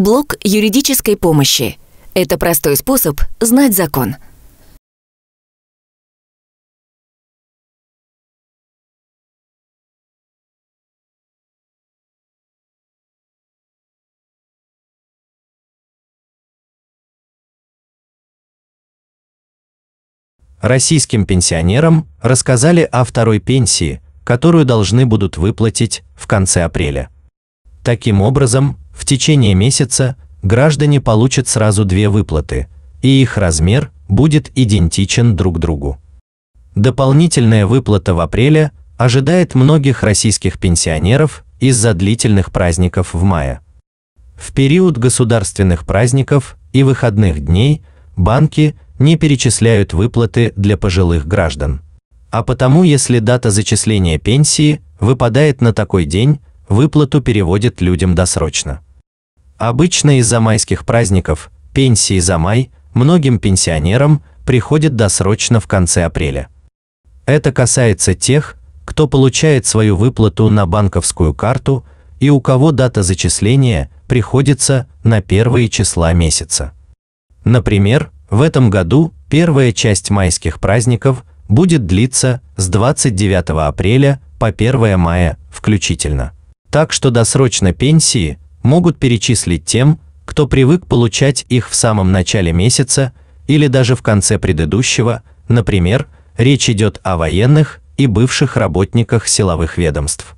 Блок юридической помощи. Это простой способ знать закон. Российским пенсионерам рассказали о второй пенсии, которую должны будут выплатить в конце апреля. Таким образом, течение месяца граждане получат сразу две выплаты, и их размер будет идентичен друг другу. Дополнительная выплата в апреле ожидает многих российских пенсионеров из-за длительных праздников в мае. В период государственных праздников и выходных дней банки не перечисляют выплаты для пожилых граждан. А потому, если дата зачисления пенсии выпадает на такой день, выплату переводят людям досрочно. Обычно из-за майских праздников, пенсии за май, многим пенсионерам приходит досрочно в конце апреля. Это касается тех, кто получает свою выплату на банковскую карту и у кого дата зачисления приходится на первые числа месяца. Например, в этом году первая часть майских праздников будет длиться с 29 апреля по 1 мая включительно. Так что досрочно пенсии могут перечислить тем, кто привык получать их в самом начале месяца или даже в конце предыдущего, например, речь идет о военных и бывших работниках силовых ведомств.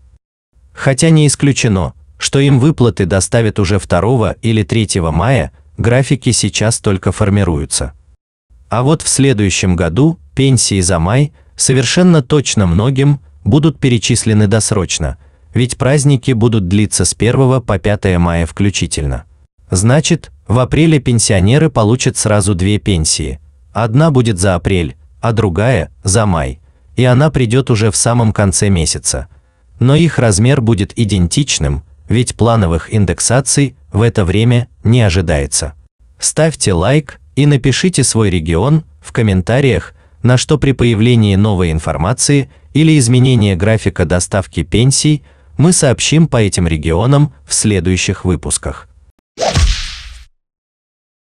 Хотя не исключено, что им выплаты доставят уже 2 или 3 мая, графики сейчас только формируются. А вот в следующем году пенсии за май совершенно точно многим будут перечислены досрочно – ведь праздники будут длиться с 1 по 5 мая включительно. Значит, в апреле пенсионеры получат сразу две пенсии. Одна будет за апрель, а другая – за май. И она придет уже в самом конце месяца. Но их размер будет идентичным, ведь плановых индексаций в это время не ожидается. Ставьте лайк и напишите свой регион в комментариях, на что при появлении новой информации или изменении графика доставки пенсий – мы сообщим по этим регионам в следующих выпусках.